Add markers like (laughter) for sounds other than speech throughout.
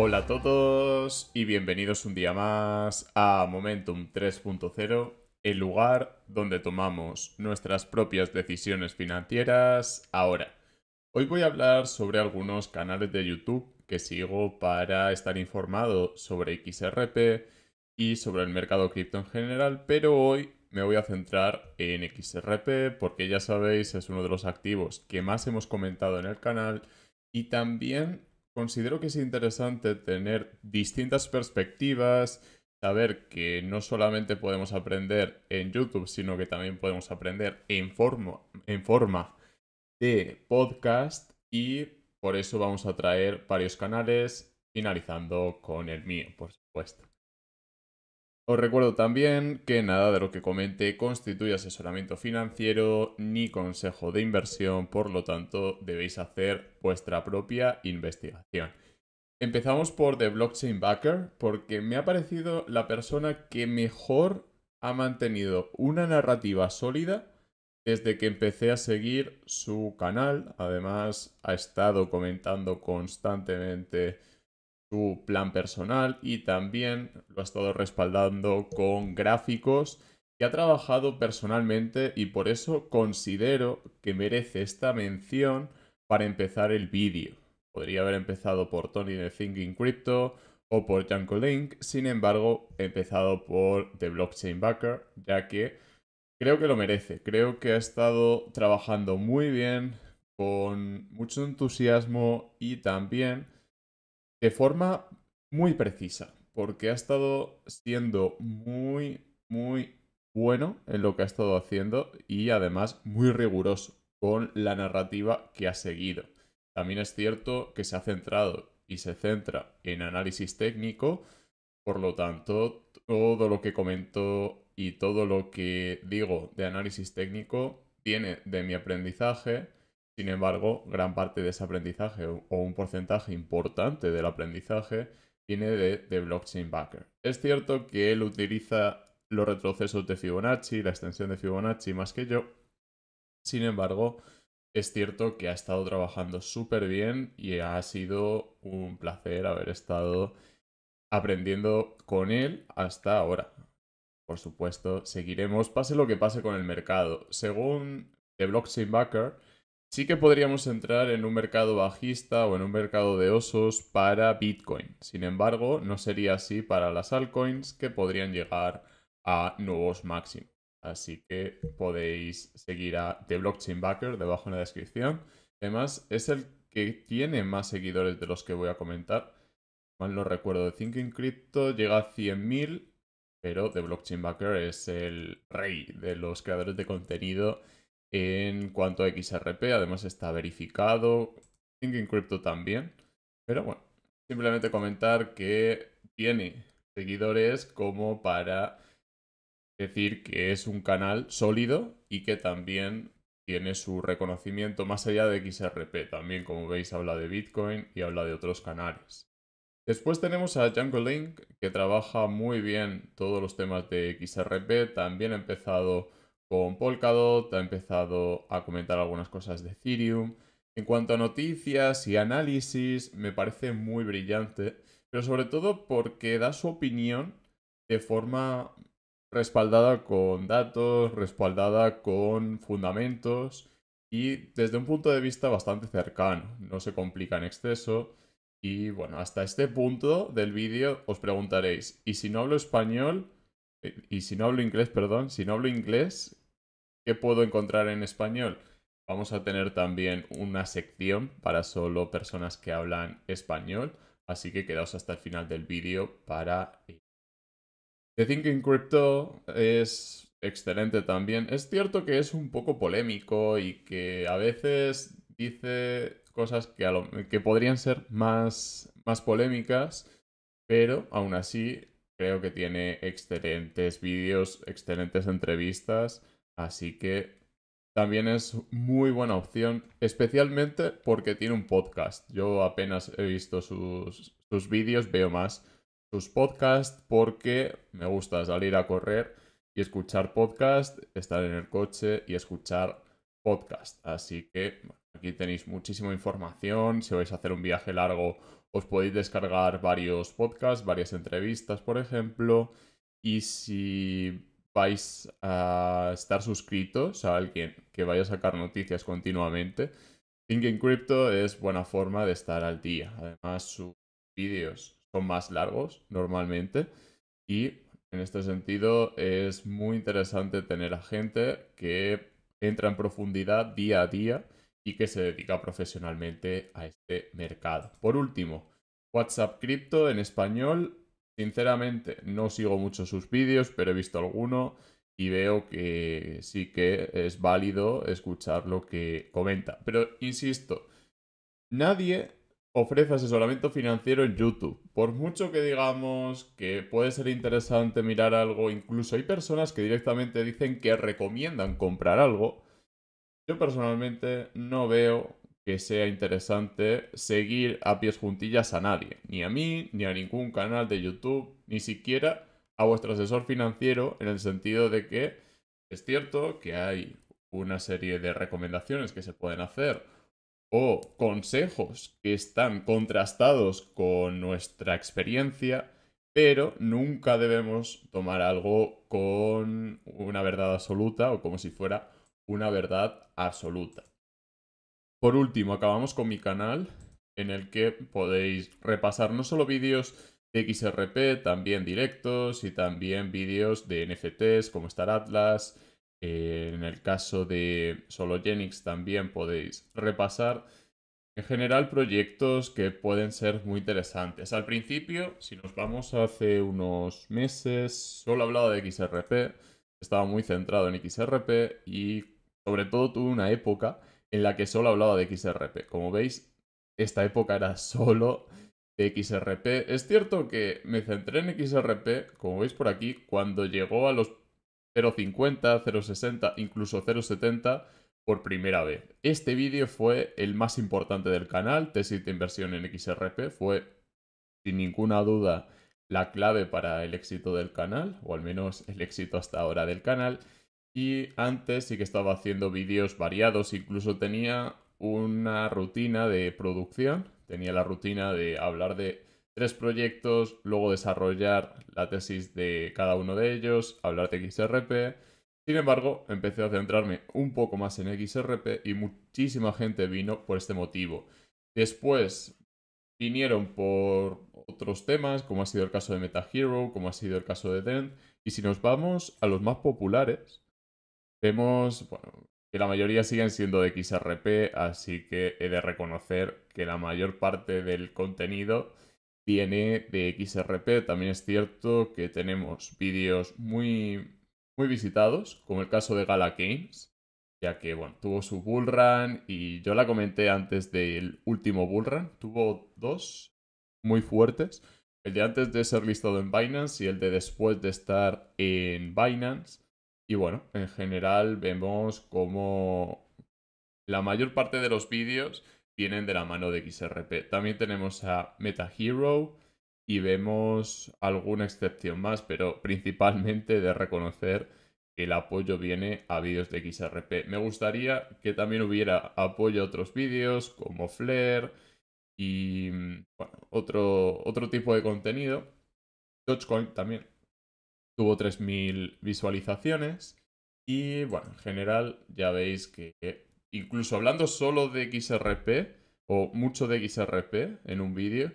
Hola a todos y bienvenidos un día más a Momentum 3.0, el lugar donde tomamos nuestras propias decisiones financieras ahora. Hoy voy a hablar sobre algunos canales de YouTube que sigo para estar informado sobre XRP y sobre el mercado cripto en general, pero hoy me voy a centrar en XRP porque ya sabéis es uno de los activos que más hemos comentado en el canal y también considero que es interesante tener distintas perspectivas, saber que no solamente podemos aprender en YouTube, sino que también podemos aprender en, forma, de podcast y por eso vamos a traer varios canales, finalizando con el mío, por supuesto. Os recuerdo también que nada de lo que comenté constituye asesoramiento financiero ni consejo de inversión, por lo tanto debéis hacer vuestra propia investigación. Empezamos por The Blockchain Backer porque me ha parecido la persona que mejor ha mantenido una narrativa sólida desde que empecé a seguir su canal. Además ha estado comentando constantemente su plan personal y también lo ha estado respaldando con gráficos que ha trabajado personalmente y por eso considero que merece esta mención para empezar el vídeo. Podría haber empezado por Tony de Thinking Crypto o por Janko Link, sin embargo, he empezado por The Blockchain Backer, ya que creo que lo merece. Creo que ha estado trabajando muy bien, con mucho entusiasmo y también de forma muy precisa, porque ha estado siendo muy, muy bueno en lo que ha estado haciendo y además muy riguroso con la narrativa que ha seguido. También es cierto que se ha centrado y se centra en análisis técnico, por lo tanto, todo lo que comento y todo lo que digo de análisis técnico viene de mi aprendizaje, sin embargo, gran parte de ese aprendizaje o un porcentaje importante del aprendizaje viene de, The Blockchain Backer. Es cierto que él utiliza los retrocesos de Fibonacci, la extensión de Fibonacci más que yo. Sin embargo, es cierto que ha estado trabajando súper bien y ha sido un placer haber estado aprendiendo con él hasta ahora. Por supuesto, seguiremos pase lo que pase con el mercado. Según The Blockchain Backer, sí que podríamos entrar en un mercado bajista o en un mercado de osos para Bitcoin. Sin embargo, no sería así para las altcoins que podrían llegar a nuevos máximos. Así que podéis seguir a The Blockchain Backer debajo en la descripción. Además, es el que tiene más seguidores de los que voy a comentar. Mal no recuerdo, de Thinking Crypto llega a 100.000, pero The Blockchain Backer es el rey de los creadores de contenido en cuanto a XRP. Además está verificado. Thinking Crypto también. Pero bueno, simplemente comentar que tiene seguidores como para decir que es un canal sólido y que también tiene su reconocimiento más allá de XRP. También, como veis, habla de Bitcoin y habla de otros canales. Después tenemos a Jungle Link, que trabaja muy bien todos los temas de XRP. También ha empezado con Polkadot, ha empezado a comentar algunas cosas de Ethereum. En cuanto a noticias y análisis, me parece muy brillante, pero sobre todo porque da su opinión de forma respaldada con datos, respaldada con fundamentos y desde un punto de vista bastante cercano, no se complica en exceso. Y bueno, hasta este punto del vídeo os preguntaréis, ¿y si no hablo español? Eh, y, si no hablo inglés, perdón, si no hablo inglés, ¿qué puedo encontrar en español? Vamos a tener también una sección para solo personas que hablan español, así que quedaos hasta el final del vídeo para... Eh, The Thinking Crypto es excelente también. Es cierto que es un poco polémico y que a veces dice cosas que, que podrían ser más, más polémicas, pero aún así Creo que tiene excelentes vídeos, excelentes entrevistas, así que también es muy buena opción, especialmente porque tiene un podcast. Yo apenas he visto sus, vídeos, veo más sus podcasts porque me gusta salir a correr y escuchar podcast, estar en el coche y escuchar podcast. Así que aquí tenéis muchísima información. Si vais a hacer un viaje largo os podéis descargar varios podcasts, varias entrevistas, por ejemplo. Y si vais a estar suscritos a alguien que vaya a sacar noticias continuamente, Thinking Crypto es buena forma de estar al día. Además, sus vídeos son más largos normalmente y en este sentido es muy interesante tener a gente que entra en profundidad día a día y que se dedica profesionalmente a este mercado. Por último, WhatsApp Crypto en español. Sinceramente, no sigo mucho sus vídeos, pero he visto alguno y veo que sí que es válido escuchar lo que comenta. Pero insisto, nadie ofrece asesoramiento financiero en YouTube. Por mucho que digamos que puede ser interesante mirar algo, incluso hay personas que directamente dicen que recomiendan comprar algo yo personalmente no veo que sea interesante seguir a pies juntillas a nadie, ni a mí, ni a ningún canal de YouTube, ni siquiera a vuestro asesor financiero, en el sentido de que es cierto que hay una serie de recomendaciones que se pueden hacer o consejos que están contrastados con nuestra experiencia, pero nunca debemos tomar algo con una verdad absoluta o como si fuera una verdad absoluta. Por último, acabamos con mi canal en el que podéis repasar no solo vídeos de XRP, también directos y también vídeos de NFTs como Star Atlas. Eh, en el caso de Sologenix también podéis repasar en general proyectos que pueden ser muy interesantes. Al principio, si nos vamos hace unos meses, solo hablaba de XRP, estaba muy centrado en XRP y sobre todo tuve una época en la que solo hablaba de XRP. Como veis, esta época era solo de XRP. Es cierto que me centré en XRP, como veis por aquí, cuando llegó a los 0.50, 0.60, incluso 0.70 por primera vez. Este vídeo fue el más importante del canal, tesis de inversión en XRP, fue sin ninguna duda la clave para el éxito del canal, o al menos el éxito hasta ahora del canal. Y antes sí que estaba haciendo vídeos variados, incluso tenía una rutina de producción, tenía la rutina de hablar de tres proyectos, luego desarrollar la tesis de cada uno de ellos, hablar de XRP. Sin embargo, empecé a centrarme un poco más en XRP y muchísima gente vino por este motivo. Después vinieron por otros temas, como ha sido el caso de Hero, como ha sido el caso de Dent. Y si nos vamos a los más populares, Vemos bueno, que la mayoría siguen siendo de XRP, así que he de reconocer que la mayor parte del contenido viene de XRP. También es cierto que tenemos vídeos muy, muy visitados, como el caso de Gala Games, ya que bueno, tuvo su bullrun y yo la comenté antes del último bullrun. tuvo dos muy fuertes, el de antes de ser listado en Binance y el de después de estar en Binance. Y bueno, en general vemos como la mayor parte de los vídeos vienen de la mano de XRP. También tenemos a MetaHero y vemos alguna excepción más, pero principalmente de reconocer que el apoyo viene a vídeos de XRP. Me gustaría que también hubiera apoyo a otros vídeos como Flare y mm, otro, otro tipo de contenido. Dogecoin también, tuvo 3.000 visualizaciones. Y bueno, en general ya veis que incluso hablando solo de XRP o mucho de XRP en un vídeo,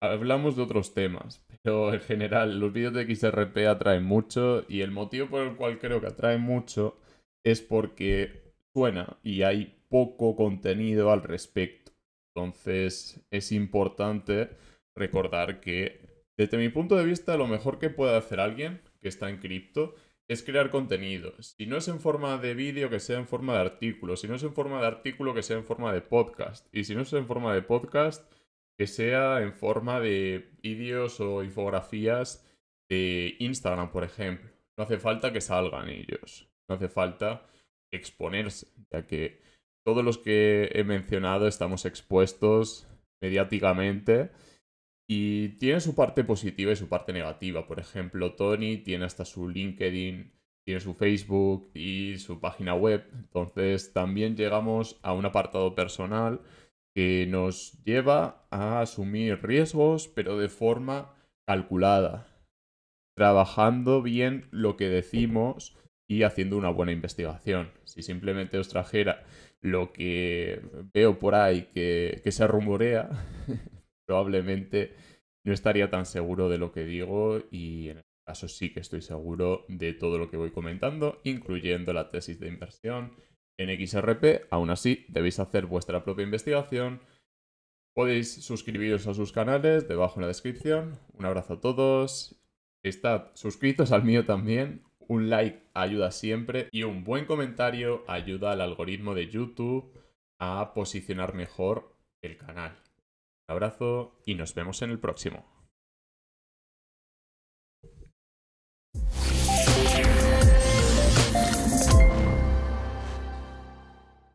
hablamos de otros temas. (laughs) Pero en general los vídeos de XRP atraen mucho y el motivo por el cual creo que atraen mucho es porque suena y hay poco contenido al respecto. Entonces es importante recordar que desde mi punto de vista, lo mejor que puede hacer alguien que está en cripto es crear contenido. Si no es en forma de vídeo, que sea en forma de artículo. Si no es en forma de artículo, que sea en forma de podcast. Y si no es en forma de podcast, que sea en forma de vídeos o infografías de Instagram, por ejemplo. No hace falta que salgan ellos. No hace falta exponerse, ya que todos los que he mencionado estamos expuestos mediáticamente y tiene su parte positiva y su parte negativa. Por ejemplo, Tony tiene hasta su LinkedIn, tiene su Facebook y su página web. Entonces también llegamos a un apartado personal que nos lleva a asumir riesgos, pero de forma calculada, trabajando bien lo que decimos y haciendo una buena investigación. Si simplemente os trajera lo que veo por ahí que, que se rumorea, (laughs) probablemente no estaría tan seguro de lo que digo y en este caso sí que estoy seguro de todo lo que voy comentando, incluyendo la tesis de inversión en XRP. Aún así, debéis hacer vuestra propia investigación. Podéis suscribiros a sus canales debajo en la descripción. Un abrazo a todos. Estad suscritos al mío también. Un like ayuda siempre y un buen comentario ayuda al algoritmo de YouTube a posicionar mejor el canal abrazo y nos vemos en el próximo.